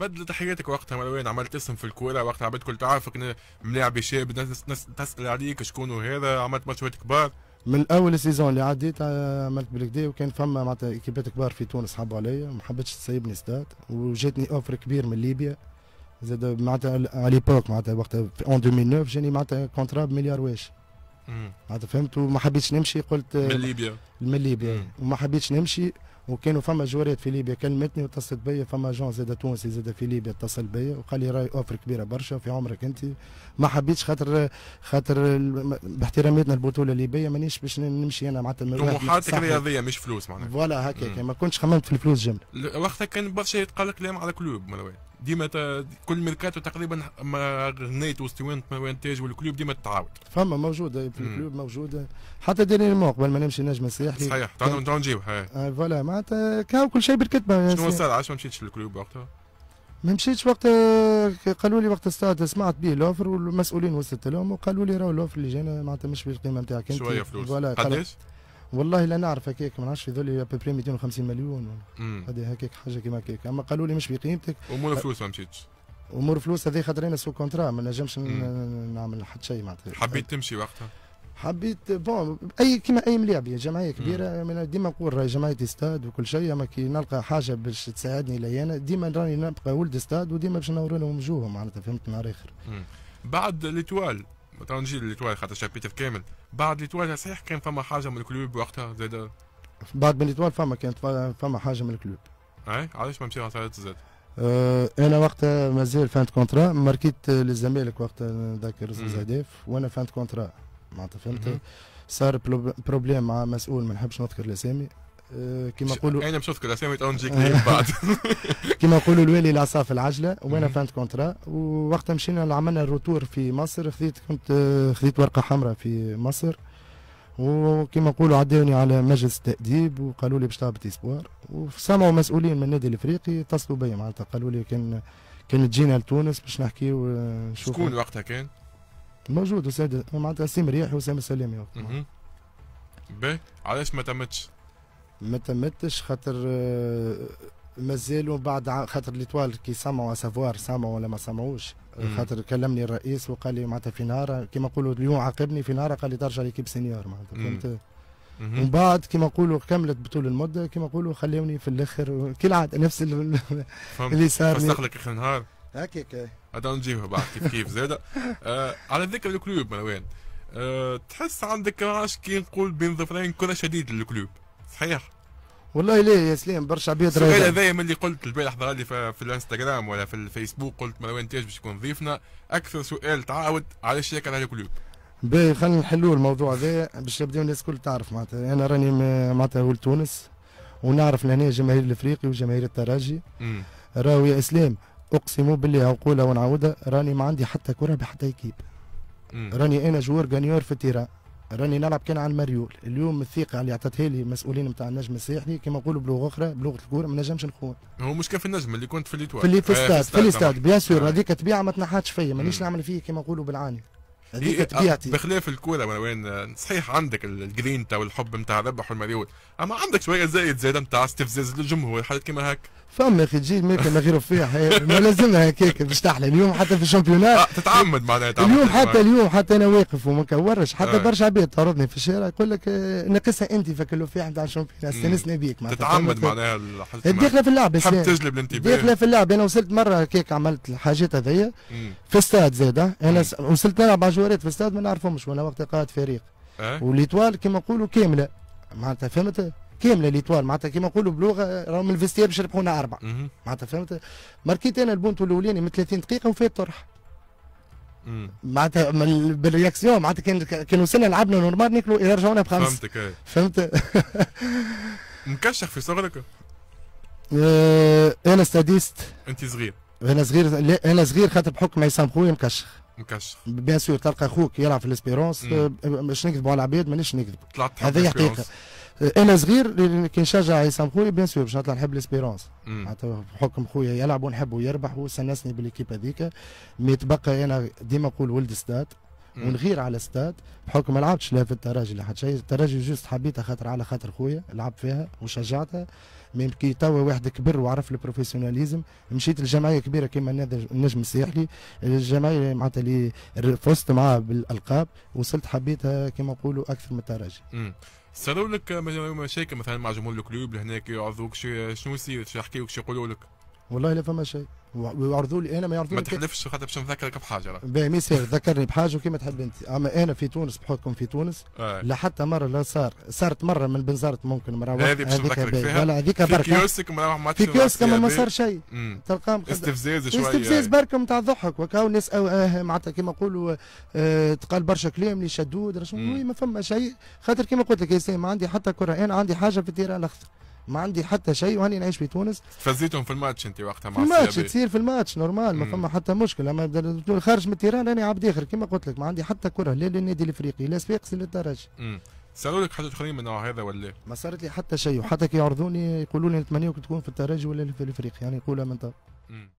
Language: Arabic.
بدل تحياتك وقتها وين عملت اسم في الكوره وقتها عباد كل تعرفك ملاعب شاب ناس, تسال عليك شكون وهذا عملت ماتشات كبار من اول سيزون اللي عديت آه، عملت بالكدا وكان فما معناتها ايكيبات كبار في تونس حبوا عليا ما حبتش تسيبني ستات وجاتني اوفر كبير من ليبيا زاد معناتها على ليبوك معناتها وقتها في 2009 جاني معناتها كونترا بمليار واش معناتها فهمت وما حبيتش نمشي قلت من ليبيا من ليبيا وما حبيتش نمشي وكانوا فما جوارات في ليبيا كلمتني واتصلت بيا فما جون زاد تونسي زاد في ليبيا اتصل بيا وقال لي راي اوفر كبيره برشا في عمرك انت ما حبيتش خاطر خاطر باحتراماتنا البطوله الليبيه مانيش باش نمشي انا معناتها طموحاتك رياضيه مش فلوس معناها فوالا هكاك ما كنتش خممت في الفلوس جمله وقتها كان برشا يتقال كلام على كلوب ملوان ديما كل ميركاتو تقريبا ما غنيت واستوانت وانتاج والكلوب ديما تتعاود فما موجوده في الكلوب موجوده حتى مو قبل ما نمشي نجم السياحي صحيح تعالوا كان... نجيبها آه، فوالا معناتها كان كل شيء بالكتبه شنو صار علاش ما مشيتش للكلوب وقتها؟ ما مشيتش وقت آه، قالوا لي وقت ستاد سمعت به الاوفر والمسؤولين وصلت لهم وقالوا لي راهو الاوفر اللي جانا معناتها مش بالقيمه نتاعك انت شويه فلوس قداش؟ والله لا نعرف هكاك ما نعرفش هذول 250 مليون هذه هكاك حاجه كيما هكاك اما قالوا لي مش بقيمتك امور فلوس ما مشيتش امور فلوس هذه خاطر انا سو كونترا ما نجمش نعمل حتى شيء معناتها حبيت تمشي وقتها حبيت بون اي كيما اي ملاعب جمعيه كبيره ديما نقول راهي جمعيه استاد وكل شيء اما كي نلقى حاجه باش تساعدني لي انا ديما راني نبقى ولد استاد وديما باش نوري لهم وجوههم معناتها فهمت نهار اخر بعد ليتوال نجي ليتوال خاطر شابيتر كامل بعد ليتوال صحيح كان فما حاجه من الكلوب وقتها زاد بعد من ليتوال فما كانت فما حاجه من الكلوب اي علاش ما مشينا على زاد أه، انا وقتها مازال فانت كونترا ماركيت للزمالك وقتها نذكر زاديف وانا فانت كونترا معناتها فهمت صار بروبليم مع مسؤول ما نحبش نذكر الاسامي آه، كما نقولوا انا بشوفك اسامي تو نجيك بعد كما نقولوا الوالي العصا في العجله وانا فانت كونترا ووقتها مشينا عملنا الروتور في مصر خذيت كنت خذيت ورقه حمراء في مصر وكما نقولوا عداوني على مجلس التاديب وقالوا لي باش تهبط اسبوار وسمعوا مسؤولين من النادي الافريقي اتصلوا بي معناتها قالوا لي كان كان تجينا لتونس باش نحكي ونشوف آه، شكون وقتها كان؟ موجود وسيد معناتها سي رياح وسام السلامي باهي علاش ما تمتش؟ ما تمتش خاطر آه، مازالوا بعد خاطر ليتوال كي سمعوا سافوار سمعوا ولا ما سمعوش خاطر كلمني الرئيس وقال لي معناتها في نهار كيما نقولوا اليوم عاقبني في نهار قال لي ترجع ليكيب سينيور معناتها فهمت ومن بعد كيما نقولوا كملت بطول المده كيما نقولوا خلوني في الاخر كالعاده نفس اللي صار فسخ لك اخر نهار هكاك هذا نجيبه بعد كيف كيف زاده آه على ذكر الكلوب مروان آه تحس عندك كي نقول بين ظفرين كره شديد للكلوب صحيح والله ليه يا سليم برشا عباد السؤال هذايا من اللي قلت البارح ظهر لي في الانستغرام ولا في الفيسبوك قلت مروان تاج باش يكون ضيفنا اكثر سؤال تعاود علاش ياك على الكلوب باهي خلينا نحلوا الموضوع هذا باش يبداو الناس الكل تعرف معناتها انا راني معناتها ولد تونس ونعرف لهنا جماهير الافريقي وجماهير الترجي راهو يا اسلام اقسم بالله اقولها ونعاودها راني ما عندي حتى كره بحتى كيب راني انا جوار غانيور في التيران راني نلعب كان على المريول اليوم الثقه اللي عطتها لي المسؤولين نتاع النجم الساحلي كما نقولوا بلغه اخرى بلغه الكوره ما نجمش نخون هو مش كان في النجم اللي كنت في الايتوال في اللي في الاستاد آه، في الاستاد بيان سور آه. هذيك طبيعه ما تنحاتش فيا مانيش نعمل فيه كما نقولوا بالعاني إيه، هذيك آه، طبيعتي بخلاف الكوره وين صحيح عندك الجرينتا والحب نتاع الربح والمريول اما عندك شويه زايد زايد نتاع استفزاز للجمهور حاجات كيما هكا فما يا اخي تجي ماكله غير فيها ما لازمها هكاك باش تحلى اليوم حتى في الشامبيونات آه، تتعمد معناها تتعمد اليوم حتى اليوم حتى انا واقف وما كورش حتى إيه. برشا عباد تعرضني في الشارع يقول لك آه، ناقصها انت فك فيها نتاع الشامبيونات استانسنا بيك معناها تتعمد معناها الداخله في اللعبه تحب تجلب الانتباه داخله في اللعب انا وصلت مره هكاك عملت الحاجات هذيا في استاد زاد انا وصلت نلعب عجوارات في استاد ما نعرفهمش وانا وقتها قائد فريق إيه. والليتوال كما نقولوا كامله معناتها فهمت كامله ليتوال معناتها كيما نقولوا بلغه آه، راهم الفيستير باش يربحونا اربعه معناتها فهمت ماركيت انا البونتو الاولاني من 30 دقيقه وفات طرح معناتها بالرياكسيون معناتها كان كان وصلنا لعبنا نورمال ناكلوا يرجعونا بخمسه فهمتك فهمت مكشخ في صغرك أه انا ستاديست انت صغير انا صغير لا انا صغير خاطر بحكم عصام خويا مكشخ مكشخ بيان سور تلقى اخوك يلعب في الاسبيرونس آه، باش نكذبوا على العباد مانيش نكذب هذه حقيقه إيه، انا صغير كي نشجع عصام خويا بيان سور باش نطلع نحب ليسبيرونس معناتها بحكم خويا يلعب ونحب ويربح وسنسني بالكيب هذيك مي تبقى انا ديما نقول ولد ستاد ونغير على استاد بحكم ما لعبتش لا في التراجي لا حتى شيء التراجي جوست حبيتها خاطر على خاطر خويا لعب فيها وشجعتها من كي توا واحد كبر وعرف البروفيسيوناليزم مشيت لجمعيه كبيره كيما النجم الساحلي الجمعيه معناتها اللي فزت معاه بالالقاب وصلت حبيتها كيما نقولوا اكثر من التراجي. صاروا لك مشاكل مثلا مع جمهور الكلوب لهناك يعرضوك شنو يصير شنو يحكيوك شنو يقولوا لك؟ والله لا فما شيء ويعرضوا لي انا ما يعرضوا ما تحلفش خاطر باش نذكرك بحاجه راه باهي ما ذكرني بحاجه وكيما تحب انت اما انا في تونس بحكم في تونس آه. لا حتى مره لا صار صارت مره من بنزرت ممكن مرة هذه باش نذكرك فيها لا هذيك برك في كيوسك مروح ما في كيوسك ما صار شيء تلقاهم استفزاز شويه استفزاز برك نتاع ضحك وكاو الناس آه، معناتها كيما نقولوا آه تقال برشا كلام اللي شدود ما فما شيء خاطر كيما قلت لك يا ما عندي حتى كره انا عندي حاجه في الديره الاخضر ما عندي حتى شيء وهني نعيش في تونس فزيتهم في الماتش انت وقتها مع في الماتش تصير في الماتش نورمال ما فما حتى مشكل اما خارج من التيران انا عبد اخر كما قلت لك ما عندي حتى كره لا للنادي الافريقي لا صفاقسي لا الدرجه سالوا لك حاجات اخرين من نوع هذا ولا ما صارت لي حتى شيء وحتى كي يعرضوني يقولوا لي نتمنى تكون في الترجي ولا في الافريقي يعني يقولها من تو